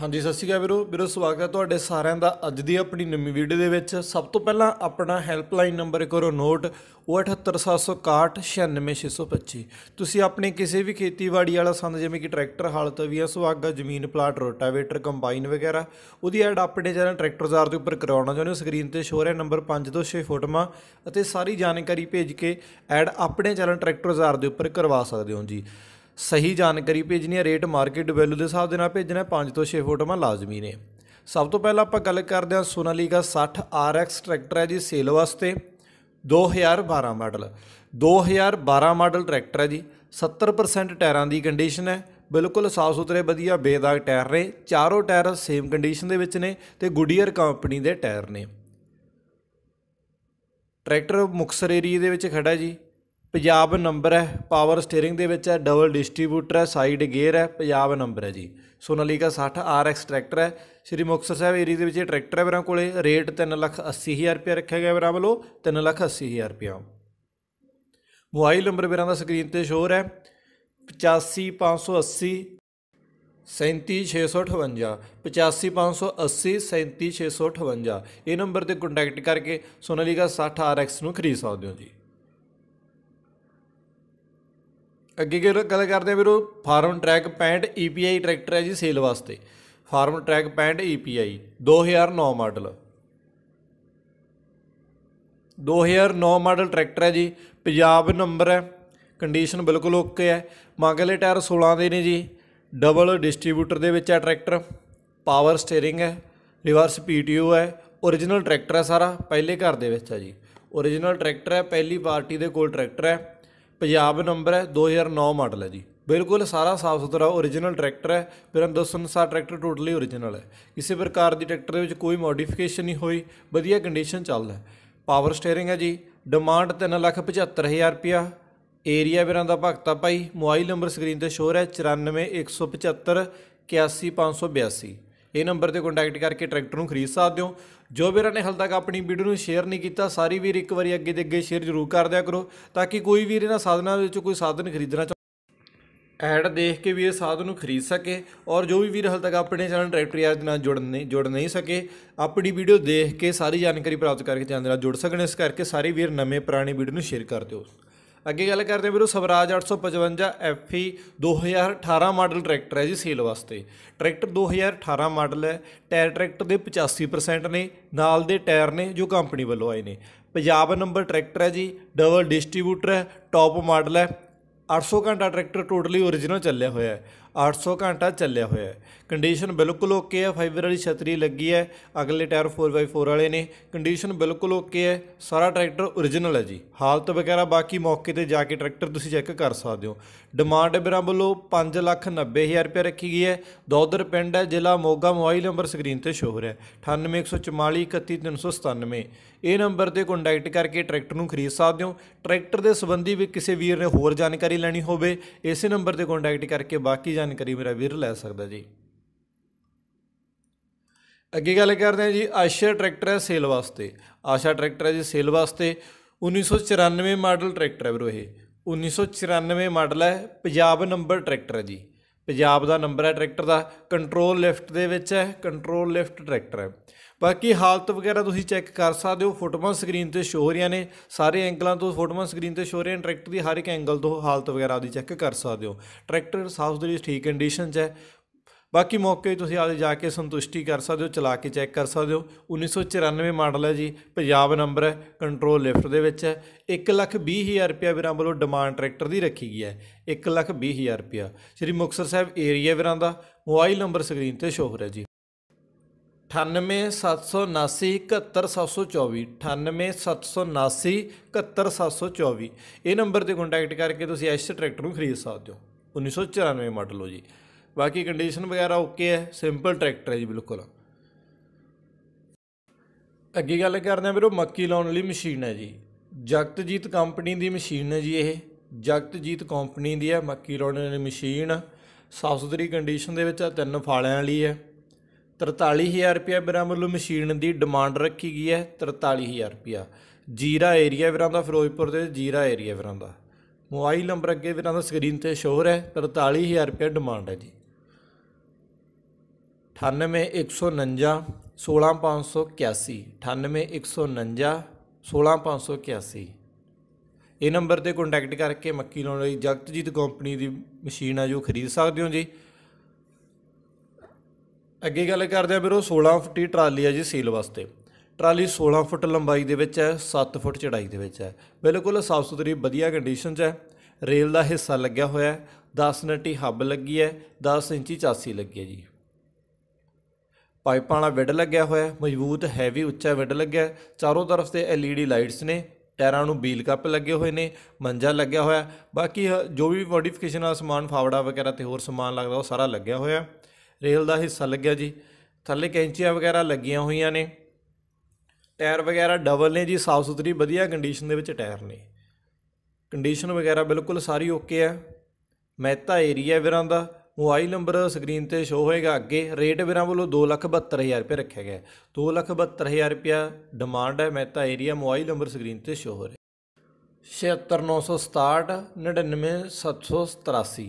ਹਾਂਜੀ ਸਤਿ ਸ਼੍ਰੀ ਅਕਾਲ ਵੀਰੋ ਵੀਰੋ ਸਵਾਗਤ ਹੈ ਤੁਹਾਡੇ ਸਾਰਿਆਂ ਦਾ ਅੱਜ ਦੀ ਆਪਣੀ ਨਵੀਂ ਵੀਡੀਓ ਦੇ ਵਿੱਚ ਸਭ ਤੋਂ ਪਹਿਲਾਂ ਆਪਣਾ ਹੈਲਪਲਾਈਨ ਨੰਬਰ ਕਰੋ ਨੋਟ ਉਹ ਤੁਸੀਂ ਆਪਣੇ ਕਿਸੇ ਵੀ ਖੇਤੀਬਾੜੀ ਵਾਲਾ ਸੰਦ ਜਿਵੇਂ ਕਿ ਟਰੈਕਟਰ ਹਲ ਤਵੀਆ ਸੁਹਾਗਾ ਜ਼ਮੀਨ ਪਲਾਟ ਰੋਟਾਵੇਟਰ ਕੰਬਾਈਨ ਵਗੈਰਾ ਉਹਦੀ ਐਡ ਆਪਣੇ ਚੈਨਲ ਟਰੈਕਟਰ ਜ਼ਾਰ ਦੇ ਉੱਪਰ ਕਰਾਉਣਾ ਚਾਹੁੰਦੇ ਹੋ ਸਕਰੀਨ ਤੇ ਸ਼ੋ ਰਿਹਾ ਨੰਬਰ 5 ਤੋਂ 6 ਫੋਟੋਆਂ ਅਤੇ ਸਾਰੀ ਜਾਣਕਾਰੀ ਭੇਜ ਕੇ ਐਡ ਆਪਣੇ ਚੈਨਲ ਟਰੈਕਟਰ ਜ਼ਾਰ ਦੇ ਉੱਪਰ ਕਰਵਾ ਸਕਦੇ ਹੋ ਜੀ ਸਹੀ ਜਾਣਕਾਰੀ ਭੇਜਣੀ ਹੈ ਰੇਟ ਮਾਰਕੀਟ ਵੈਲਿਊ ਦੇ ਹਿਸਾਬ ਦੇ ਨਾਲ ਭੇਜਣਾ ਹੈ 5 ਤੋਂ 6 ਫੋਟੋਆਂ ਲਾਜ਼ਮੀ ਨੇ ਸਭ ਤੋਂ ਪਹਿਲਾਂ ਆਪਾਂ ਗੱਲ ਕਰਦੇ ਹਾਂ ਸੋਨਾਲੀਕਾ 60 RX ਟਰੈਕਟਰ ਹੈ ਜੀ ਸੇਲ ਵਾਸਤੇ 2012 ਮਾਡਲ 2012 ਮਾਡਲ ਟਰੈਕਟਰ ਹੈ ਜੀ 70% ਟਾਇਰਾਂ ਦੀ ਕੰਡੀਸ਼ਨ ਹੈ ਬਿਲਕੁਲ ਸਾਫ ਸੁਥਰੇ ਵਧੀਆ ਬੇਦਾਗ ਟਾਇਰ ਨੇ ਚਾਰੋਂ ਟਾਇਰ ਸੇਮ ਕੰਡੀਸ਼ਨ ਦੇ ਵਿੱਚ ਨੇ ਤੇ ਗੁੱਡੀਅਰ ਕੰਪਨੀ ਦੇ ਟਾਇਰ ਨੇ ਟਰੈਕਟਰ ਮੁਕਸਰ ਏਰੀਆ ਦੇ ਵਿੱਚ ਖੜਾ ਜੀ ਪੰਜਾਬ ਨੰਬਰ ਹੈ ਪਾਵਰ ਸਟੀering ਦੇ ਵਿੱਚ ਹੈ ਡਬਲ ਡਿਸਟ੍ਰੀਬਿਊਟਰ ਹੈ ਸਾਈਡ ਗੇਅਰ ਹੈ ਪੰਜਾਬ ਨੰਬਰ ਹੈ ਜੀ ਸੋਨਾਲੀਕਾ 60 RX ਟਰੈਕਟਰ ਹੈ ਸ੍ਰੀ ਮੁਕਤਸਰ ਸਾਹਿਬ ਏਰੀਆ ਦੇ ਵਿੱਚ ਇਹ ਟਰੈਕਟਰ ਹੈ ਬਰਾ ਕੋਲੇ ਰੇਟ 380000 ਰੁਪਏ ਰੱਖਿਆ ਗਿਆ ਬਰਾ ਵੱਲੋਂ 380000 ਰੁਪਏ ਮੋਬਾਈਲ ਨੰਬਰ ਬਰਾ ਦਾ ਸਕਰੀਨ ਤੇ ਸ਼ੋਰ ਹੈ 85580 37658 85580 37658 ਇਹ ਨੰਬਰ ਤੇ ਕੰਟੈਕਟ ਕਰਕੇ ਸੋਨਾਲੀਕਾ 60 RX ਨੂੰ ਖਰੀਦ ਸਕਦੇ ਹੋ ਜੀ ਅੱਗੇ ਗੱਲ ਕਰਦੇ ਆ ਵੀਰੋ ਫਾਰਮ ਟਰੈਕ 65 EPI ਟਰੈਕਟਰ ਹੈ ਜੀ ਸੇਲ ਵਾਸਤੇ Farmtrac 65 EPI 2009 model 2009 model tractor ਹੈ ਜੀ ਪੰਜਾਬ ਨੰਬਰ ਹੈ ਕੰਡੀਸ਼ਨ ਬਿਲਕੁਲ ਓਕੇ ਹੈ ਮੰਗਲੇ ਟਾਇਰ 16 ਦੇ ਨੇ ਜੀ ਡਬਲ ਡਿਸਟ੍ਰੀਬਿਊਟਰ ਦੇ ਵਿੱਚ ਹੈ ਟਰੈਕਟਰ ਪਾਵਰ ਸਟੀering ਹੈ ਰਿਵਰਸ ਪੀਟੀਓ ਹੈ origignal ਟਰੈਕਟਰ ਹੈ ਸਾਰਾ ਪਹਿਲੇ ਘਰ ਦੇ ਵਿੱਚ ਹੈ ਜੀ origignal ਟਰੈਕਟਰ ਹੈ ਪਹਿਲੀ ਪਾਰਟੀ ਦੇ ਕੋਲ ਟਰੈਕਟਰ ਹੈ ਪੰਜਾਬ ਨੰਬਰ ਹੈ 2009 ਮਾਡਲ ਹੈ ਜੀ ਬਿਲਕੁਲ ਸਾਰਾ ਸਾਫ ਸੁਥਰਾ origignal ਟਰੈਕਟਰ ਹੈ ਬਿਰੰਦਸਨਸਾ ਟਰੈਕਟਰ ਟੋਟਲੀ origignal ਹੈ ਕਿਸੇ ਪ੍ਰਕਾਰ ਦੀ ਟਰੈਕਟਰ ਦੇ ਵਿੱਚ ਕੋਈ ਮੋਡੀਫਿਕੇਸ਼ਨ ਨਹੀਂ ਹੋਈ ਵਧੀਆ ਕੰਡੀਸ਼ਨ ਚੱਲਦਾ ਪਾਵਰ ਸਟੀering ਹੈ ਜੀ ਡਿਮਾਂਡ 375000 ਰੁਪਿਆ ਏਰੀਆ ਵੀਰਾਂ ਦਾ Bhagta Bhai mobile number screen ਤੇ ਸ਼ੋਅ ਹੈ 9417581582 ਇਹ ਨੰਬਰ ਤੇ ਕੰਟੈਕਟ ਕਰਕੇ ਟਰੈਕਟਰ ਨੂੰ ਖਰੀਦ ਸਕਦੇ ਹੋ ਜੋ ਵੀਰਾਂ ਨੇ ਹਾਲ ਤੱਕ ਆਪਣੀ ਵੀਡੀਓ ਨੂੰ ਸ਼ੇਅਰ ਨਹੀਂ ਕੀਤਾ ਸਾਰੀ ਵੀਰ ਇੱਕ ਵਾਰੀ ਅੱਗੇ ਦੇ ਅੱਗੇ ਸ਼ੇਅਰ ਜ਼ਰੂਰ ਕਰ ਦਿਆ ਕਰੋ ਤਾਂ ਕਿ ਕੋਈ ਵੀਰ ਇਹਨਾਂ ਸਾਧਨਾਂ ਵਿੱਚ ਕੋਈ ਸਾਧਨ ਖਰੀਦਣਾ ਐਡ ਦੇਖ ਕੇ ਵੀ ਇਹ ਸਾਧ ਨੂੰ ਖਰੀਦ ਸਕੇ ਔਰ ਜੋ ਵੀ ਵੀਰ ਹਾਲ ਤੱਕ ਆਪਣੇ ਚੈਨਲ ਡਾਇਰੈਕਟਰੀ ਆਜ ਦੇ ਨਾਲ ਜੁੜ ਨਹੀਂ ਜੁੜ ਨਹੀਂ ਸਕੇ ਆਪਣੀ ਵੀਡੀਓ ਦੇਖ ਕੇ ਸਾਰੀ ਜਾਣਕਾਰੀ ਪ੍ਰਾਪਤ ਕਰਕੇ ਚੈਨਲ ਨਾਲ ਜੁੜ ਸਕਣ ਇਸ ਕਰਕੇ ਸਾਰੇ ਵੀਰ ਨਵੇਂ ਪੁਰਾਣੇ ਵੀਡੀਓ ਨੂੰ ਸ਼ੇਅਰ ਕਰ ਦਿਓ ਅੱਗੇ ਗੱਲ ਕਰਦੇ ਹਾਂ ਵੀਰੋ ਸਵਰਾਜ 855 FE 2018 ਮਾਡਲ ਟਰੈਕਟਰ ਹੈ ਜੀ ਸੇਲ ਵਾਸਤੇ ਟਰੈਕਟਰ 2018 ਮਾਡਲ ਹੈ ਟਾਇਰ ਟਰੈਕਟਰ ਦੇ 85% ਨੇ ਨਾਲ ਦੇ ਟਾਇਰ ਨੇ ਜੋ ਕੰਪਨੀ ਵੱਲੋਂ ਆਏ ਨੇ ਪੰਜਾਬ ਨੰਬਰ ਟਰੈਕਟਰ ਹੈ ਜੀ ਡਬਲ ਡਿਸਟ੍ਰੀਬਿਊਟਰ ਹੈ ਟੌਪ ਮਾਡਲ ਹੈ 800 ਘੰਟਾ ਟਰੈਕਟਰ ਟੋਟਲੀ origignal ਚੱਲਿਆ ਹੋਇਆ ਹੈ 800 ਘੰਟਾ ਚੱਲਿਆ ਹੋਇਆ ਹੈ ਕੰਡੀਸ਼ਨ ਬਿਲਕੁਲ ਓਕੇ ਹੈ ਫਾਈਬਰ ਵਾਲੀ ਛਤਰੀ ਲੱਗੀ ਹੈ ਅਗਲੇ ਟਾਇਰ 4x4 ਵਾਲੇ ਨੇ ਕੰਡੀਸ਼ਨ ਬਿਲਕੁਲ ਓਕੇ ਹੈ ਸਾਰਾ ਟਰੈਕਟਰ origignal ਹੈ ਜੀ ਹਾਲਤ ਵਗੈਰਾ ਬਾਕੀ ਮੌਕੇ ਤੇ ਜਾ ਕੇ ਟਰੈਕਟਰ ਤੁਸੀਂ ਚੈੱਕ ਕਰ ਸਕਦੇ ਹੋ ਡਿਮਾਂਡ ਬਿਰਾਂ ਵੱਲੋਂ 590000 ਰੁਪਏ ਰੱਖੀ ਗਈ ਹੈ ਦੌਦਰ ਪਿੰਡ ਹੈ ਜ਼ਿਲ੍ਹਾ ਮੋਗਾ ਮੋਬਾਈਲ ਨੰਬਰ ਸਕਰੀਨ ਤੇ ਸ਼ੋ ਹੋ ਰਿਹਾ ਹੈ 9814431397 ਇਹ ਨੰਬਰ ਤੇ ਕੰਟੈਕਟ ਕਰਕੇ ਟਰੈਕਟਰ ਨੂੰ ਖਰੀਦ ਸਕਦੇ ਹੋ ਟਰੈਕਟਰ ਦੇ ਸੰਬੰਧੀ ਵੀ ਕਿਸੇ ਵੀਰ ਨੇ ਹੋਰ ਜਾਣਕਾਰੀ ਲੈਣੀ ਹੋਵੇ ਇਸੇ ਨੰਬਰ ਤੇ ਕੰਟੈਕਟ ਕਰਕੇ ਬਾਕੀ ਜਾਣਕਾਰੀ ਮੇਰਾ ਵੀਰ ਲੈ ਸਕਦਾ ਜੀ ਅੱਗੇ ਗੱਲ ਕਰਦੇ ਹਾਂ ਜੀ ਆਸ਼ਾ ਟਰੈਕਟਰ ਹੈ ਸੇਲ ਵਾਸਤੇ ਆਸ਼ਾ ਟਰੈਕਟਰ ਹੈ ਜੀ ਸੇਲ ਵਾਸਤੇ 1994 ਮਾਡਲ ਟਰੈਕਟਰ ਹੈ ਵੀਰੋ ਇਹ 1994 ਮਾਡਲ ਹੈ ਪੰਜਾਬ ਨੰਬਰ ਟਰੈਕਟਰ ਹੈ ਜੀ ਪੰਜਾਬ ਦਾ ਨੰਬਰ ਹੈ ਟਰੈਕਟਰ ਦਾ ਕੰਟਰੋਲ ਲਿਫਟ ਦੇ ਵਿੱਚ ਹੈ ਕੰਟਰੋਲ ਲਿਫਟ ਟਰੈਕਟਰ ਹੈ ਬਾਕੀ ਹਾਲਤ ਵਗੈਰਾ ਤੁਸੀਂ ਚੈੱਕ ਕਰ ਸਕਦੇ ਹੋ ਫੋਟੋਆਂ ਸਕਰੀਨ ਤੇ ਸ਼ੋ ਹੋ ਰਹੀਆਂ ਨੇ ਸਾਰੇ ਐਂਗਲਾਂ ਤੋਂ ਫੋਟੋਆਂ ਸਕਰੀਨ ਤੇ ਸ਼ੋ ਹੋ ਰਹੀਆਂ ਟਰੈਕਟਰ ਦੀ ਹਰ ਇੱਕ ਐਂਗਲ ਤੋਂ ਹਾਲਤ ਵਗੈਰਾ ਦੀ ਚੈੱਕ ਕਰ ਸਕਦੇ ਹੋ ਟਰੈਕਟਰ ਸਾਫ ਸੁਥਰੀ ਠੀਕ ਕੰਡੀਸ਼ਨ 'ਚ ਹੈ ਬਾਕੀ ਮੌਕੇ ਤੁਸੀਂ ਆਪਦੇ ਜਾ ਕੇ ਸੰਤੁਸ਼ਟੀ ਕਰ ਸਕਦੇ ਹੋ ਚਲਾ ਕੇ ਚੈੱਕ ਕਰ ਸਕਦੇ ਹੋ 1994 ਮਾਡਲ ਹੈ ਜੀ ਪੰਜਾਬ ਨੰਬਰ ਹੈ ਕੰਟਰੋਲ ਲਿਫਟ ਦੇ ਵਿੱਚ ਹੈ 120000 ਰੁਪਿਆ ਵੀਰਾਂ ਵੱਲੋਂ ਡਿਮਾਂਡ ਟਰੈਕਟਰ ਦੀ ਰੱਖੀ ਗਈ ਹੈ 120000 ਰੁਪਿਆ ਸ੍ਰੀ ਮੁਕਸਰ ਸਾਹਿਬ ਏਰੀਆ ਵੀਰਾਂ ਦਾ ਮੋਬਾਈਲ ਨੰਬਰ ਸਕਰੀਨ ਤੇ ਸ਼ੋਅ ਹੋ ਰਿਹਾ ਜੀ 98797794 ਇਹ ਨੰਬਰ ਤੇ ਕੰਟੈਕਟ ਕਰਕੇ ਤੁਸੀਂ ਐਸ ਟਰੈਕਟਰ ਨੂੰ ਖਰੀਦ ਸਕਦੇ ਹੋ 1994 ਮਾਡਲ ਹੋ ਜੀ ਬਾਕੀ ਕੰਡੀਸ਼ਨ ਵਗੈਰਾ ਓਕੇ ਹੈ ਸਿੰਪਲ ਟਰੈਕਟਰ ਹੈ ਜੀ ਬਿਲਕੁਲ ਅੱਗੇ ਗੱਲ ਕਰਦੇ ਆ ਵੀਰੋ ਮੱਕੀ ਲਾਉਣ ਲਈ ਮਸ਼ੀਨ ਹੈ ਜੀ ਜਗਤਜੀਤ ਕੰਪਨੀ ਦੀ ਮਸ਼ੀਨ ਹੈ ਜੀ ਇਹ ਜਗਤਜੀਤ ਕੰਪਨੀ ਦੀ ਹੈ ਮੱਕੀ ਲਾਉਣ ਵਾਲੀ ਮਸ਼ੀਨ ਸਾਫ ਸੁਥਰੀ ਕੰਡੀਸ਼ਨ ਦੇ ਵਿੱਚ ਆ ਤਿੰਨ ਫਾਲਿਆਂ ਵਾਲੀ ਹੈ 43000 ਰੁਪਏ ਬਿਰਾਂ ਵੱਲੋਂ ਮਸ਼ੀਨ ਦੀ ਡਿਮਾਂਡ ਰੱਖੀ ਗਈ ਹੈ 43000 ਰੁਪਏ ਜੀਰਾ ਏਰੀਆ ਵੀਰਾਂ ਦਾ ਫਿਰੋਜ਼ਪੁਰ ਦੇ ਜੀਰਾ ਏਰੀਆ ਵੀਰਾਂ ਦਾ ਮੋਬਾਈਲ ਨੰਬਰ ਅੱਗੇ ਵੀਰਾਂ ਦਾ ਸਕਰੀਨ ਤੇ ਸ਼ੋਅ ਹੈ 43000 ਰੁਪਏ ਡਿਮਾਂਡ ਹੈ ਜੀ 98149 16581 98149 16581 ਇਹ ਨੰਬਰ ਤੇ ਕੰਟੈਕਟ ਕਰਕੇ ਮੱਕੀ ਲਾਉਣ ਲਈ ਜਗਤਜੀਤ ਕੰਪਨੀ ਦੀ ਮਸ਼ੀਨ ਆ ਜੋ ਖਰੀਦ ਸਕਦੇ ਹੋ ਜੀ ਅੱਗੇ ਗੱਲ ਕਰਦੇ ਆ ਵੀਰੋ 16 ਫੁੱਟੀ ਟਰਾਲੀ ਆ ਜੀ ਸੀਲ ਵਾਸਤੇ ਟਰਾਲੀ 16 ਫੁੱਟ ਲੰਬਾਈ ਦੇ ਵਿੱਚ ਹੈ 7 ਫੁੱਟ ਚੜਾਈ ਦੇ ਵਿੱਚ ਹੈ ਬਿਲਕੁਲ ਸਾਫ ਸੁਥਰੀ ਵਧੀਆ ਕੰਡੀਸ਼ਨ 'ਚ ਹੈ ਰੇਲ ਦਾ ਹਿੱਸਾ ਲੱਗਿਆ ਹੋਇਆ ਹੈ 10 ਨਟੀ ਹੱਬ ਲੱਗੀ ਹੈ 10 ਇੰਚੀ ਚਾਸੀ ਲੱਗੀ ਹੈ ਜੀ ਪਾਈਪਾਂ ਵਾਲਾ ਵਿੱਡ ਲੱਗਿਆ ਹੋਇਆ ਮਜ਼ਬੂਤ ਹੈਵੀ ਉੱਚਾ ਵਿੱਡ ਲੱਗਿਆ ਚਾਰੋਂ ਤਰਫ ਤੇ ਐਲਈਡੀ ਲਾਈਟਸ ਨੇ ਟਾਇਰਾਂ ਨੂੰ ਬੀਲ ਕੱਪ ਲੱਗੇ ਹੋਏ ਨੇ ਮੰਜਾ ਲੱਗਿਆ ਹੋਇਆ ਬਾਕੀ ਜੋ ਵੀ ਮੋਡੀਫਿਕੇਸ਼ਨ ਵਾਲਾ ਸਮਾਨ ਫਾਵੜਾ ਵਗੈਰਾ ਤੇ ਹੋਰ ਸਮਾਨ ਲੱਗਦਾ ਉਹ ਸਾਰਾ ਲੱਗਿਆ ਹੋਇਆ ਰੇਲ ਦਾ ਹਿੱਸਾ ਲੱਗਿਆ ਜੀ ਥੱਲੇ ਕੈਂਚੀਆਂ ਵਗੈਰਾ ਲੱਗੀਆਂ ਹੋਈਆਂ ਨੇ ਟਾਇਰ ਵਗੈਰਾ ਡਬਲ ਨੇ ਜੀ ਸਾਫ ਸੁਥਰੀ ਵਧੀਆ ਕੰਡੀਸ਼ਨ ਦੇ ਵਿੱਚ ਟਾਇਰ ਨੇ ਕੰਡੀਸ਼ਨ ਵਗੈਰਾ ਬਿਲਕੁਲ ਸਾਰੀ ਓਕੇ ਆ ਮਹਿਤਾ ਏਰੀਆ ਵੀਰਾਂ ਦਾ ਮੋਬਾਈਲ ਨੰਬਰ ਸਕਰੀਨ ਤੇ ਸ਼ੋ ਹੋਏਗਾ ਅੱਗੇ ਰੇਟ ਵੀਰਾਂ ਵੱਲੋਂ 272000 ਰੁਪਏ ਰੱਖਿਆ ਗਿਆ 272000 ਰੁਪਿਆ ਡਿਮਾਂਡ ਹੈ Mehta area mobile number screen ਤੇ ਸ਼ੋ ਹੋ ਰਿਹਾ 76967 99787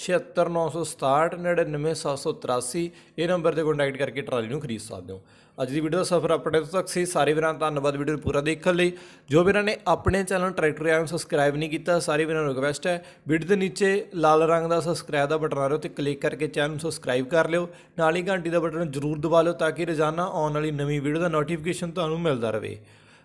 76967 ਇਹ ਨੰਬਰ ਤੇ ਕੰਟੈਕਟ ਕਰਕੇ ਟਰਾਲੀ ਨੂੰ ਖਰੀਦ ਸਕਦੇ ਹੋ ਅੱਜ ਦੀ ਵੀਡੀਓ ਦਾ ਸਫਰ ਆਪਣੇ ਤੋਂ ਤੱਕ ਸੀ ਸਾਰੇ ਵੀਰਾਂ ਦਾ ਧੰਨਵਾਦ ਵੀਡੀਓ ਨੂੰ ਪੂਰਾ ਦੇਖਣ ਲਈ ਜੋ ਵੀਰਾਂ ਨੇ ਆਪਣੇ ਚੈਨਲ ਟਰੈਕਟਰ ਆਮ ਸਬਸਕ੍ਰਾਈਬ ਨਹੀਂ ਕੀਤਾ ਸਾਰੇ ਵੀਰਾਂ ਨੂੰ ਰਿਕਵੈਸਟ ਹੈ ਵੀਡੀਓ ਦੇ ਨੀਚੇ ਲਾਲ ਰੰਗ ਦਾ ਸਬਸਕ੍ਰਾਈਬ ਦਾ ਬਟਨ ਆ ਰਿਹਾ ਤੇ ਕਲਿੱਕ ਕਰਕੇ ਚੈਨਲ ਨੂੰ ਸਬਸਕ੍ਰਾਈਬ ਕਰ ਲਿਓ ਨਾਲ ਹੀ ਘੰਟੀ ਦਾ ਬਟਨ ਜ਼ਰੂਰ ਦਬਾ ਲਿਓ ਤਾਂ ਕਿ ਰੋਜ਼ਾਨਾ ਆਉਣ ਵਾਲੀ ਨਵੀਂ ਵੀਡੀਓ ਦਾ ਨੋਟੀਫਿਕੇਸ਼ਨ ਤੁਹਾਨੂੰ ਮਿਲਦਾ ਰਹੇ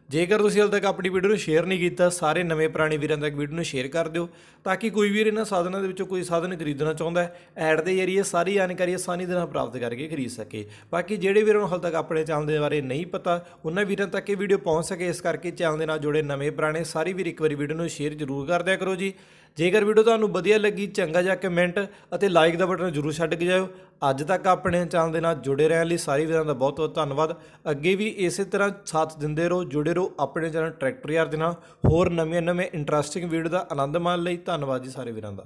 ਜੇਕਰ ਤੁਸੀਂ ਹਾਲ ਤੱਕ ਆਪਣੀ ਵੀਡੀਓ ਨੂੰ ਸ਼ੇਅਰ ਨਹੀਂ ਕੀਤਾ ਸਾਰੇ ਨਵੇਂ ਪੁਰਾਣੇ ਵੀਰਾਂ ਤੱਕ ਵੀਡੀਓ ਨੂੰ ਸ਼ੇਅਰ ਕਰ ਦਿਓ ਤਾਂ ਕਿ ਕੋਈ ਵੀਰ ਇਹਨਾਂ ਸਾਧਨਾਂ ਦੇ ਵਿੱਚੋਂ ਕੋਈ ਸਾਧਨ ਖਰੀਦਣਾ ਚਾਹੁੰਦਾ ਹੈ ਐਡ ਦੇ ਜ਼ਰੀਏ ਸਾਰੀ ਜਾਣਕਾਰੀ ਆਸਾਨੀ ਦੇ ਨਾਲ ਪ੍ਰਾਪਤ ਕਰਕੇ ਖਰੀਦ ਸਕੇ ਬਾਕੀ ਜਿਹੜੇ ਵੀਰਾਂ ਨੂੰ ਹਾਲੇ ਤੱਕ ਆਪਣੇ ਚੈਨਲ ਦੇ ਬਾਰੇ ਨਹੀਂ ਪਤਾ ਉਹਨਾਂ ਵੀਰਾਂ ਤੱਕ ਇਹ ਵੀਡੀਓ ਪਹੁੰਚ ਸਕੇ ਇਸ ਕਰਕੇ ਚੈਨਲ ਦੇ ਨਾਲ ਜੁੜੇ ਨਵੇਂ ਪੁਰਾਣੇ ਸਾਰੇ ਵੀਰ ਇੱਕ ਵਾਰੀ ਵੀਡੀਓ ਨੂੰ ਸ਼ੇਅਰ ਜ਼ਰੂਰ ਕਰ ਦਿਆ ਕਰੋ ਜੀ ਜੇਕਰ ਵੀਡੀਓ ਤੁਹਾਨੂੰ ਵਧੀਆ ਲੱਗੀ ਚੰਗਾ ਜਿਹਾ ਕਮੈਂਟ ਅਤੇ ਲਾਈਕ ਦਾ ਬਟਨ ਜ਼ਰੂਰ ਛੱਡ ਕੇ ਜਾਇਓ ਅੱਜ ਤੱਕ ਆਪਣੇ ਚੈਨਲ ਦੇ ਨਾਲ ਜੁੜੇ ਰਹਿਣ ਲਈ ਸਾਰੇ ਵੀਰਾਂ ਦਾ ਬਹੁਤ ਬਹੁਤ ਧੰਨਵਾਦ ਅੱਗੇ ਵੀ ਇਸੇ ਤਰ੍ਹਾਂ ਸਾਥ ਦਿੰਦੇ ਰਹੋ ਜੁੜੇ ਰਹੋ ਆਪਣੇ ਚੈਨਲ ਟਰੈਕਟਰ ਯਾਰ ਦੇ ਨਾਲ ਹੋਰ ਨਵੇਂ-ਨਵੇਂ ਇੰਟਰਸਟਿੰਗ ਵੀਡੀਓ ਦਾ ਆਨੰਦ ਮਾਣ ਲਈ ਧੰਨਵਾਦ ਜੀ ਸਾਰੇ ਵੀਰਾਂ ਦਾ